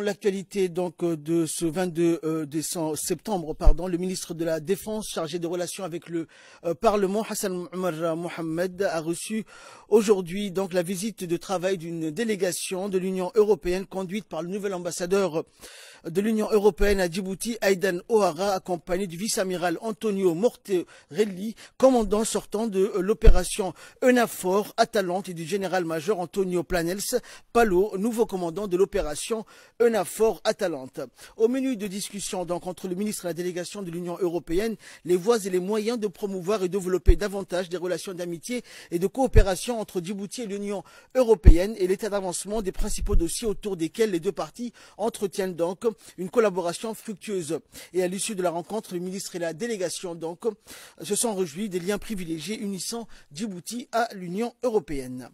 L'actualité donc euh, de ce 22 euh, décembre, septembre, pardon, le ministre de la Défense chargé des relations avec le euh, Parlement, Hassan Omar Mohamed, a reçu aujourd'hui donc la visite de travail d'une délégation de l'Union européenne conduite par le nouvel ambassadeur de l'Union européenne à Djibouti, Aidan O'Hara, accompagné du vice-amiral Antonio Morterelli, commandant sortant de l'opération ENAFOR Atalante et du général-major Antonio Planels Palo, nouveau commandant de l'opération un à Atalante. Au menu de discussion donc entre le ministre et la délégation de l'Union européenne, les voies et les moyens de promouvoir et développer davantage des relations d'amitié et de coopération entre Djibouti et l'Union européenne et l'état d'avancement des principaux dossiers autour desquels les deux parties entretiennent donc une collaboration fructueuse. Et à l'issue de la rencontre, le ministre et la délégation donc se sont réjouis des liens privilégiés unissant Djibouti à l'Union européenne.